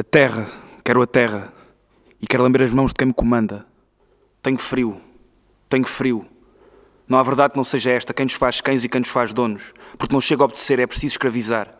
A terra, quero a terra. E quero lamber as mãos de quem me comanda. Tenho frio, tenho frio. Não há verdade que não seja esta quem nos faz cães e quem nos faz donos, porque não chega a obedecer, é preciso escravizar.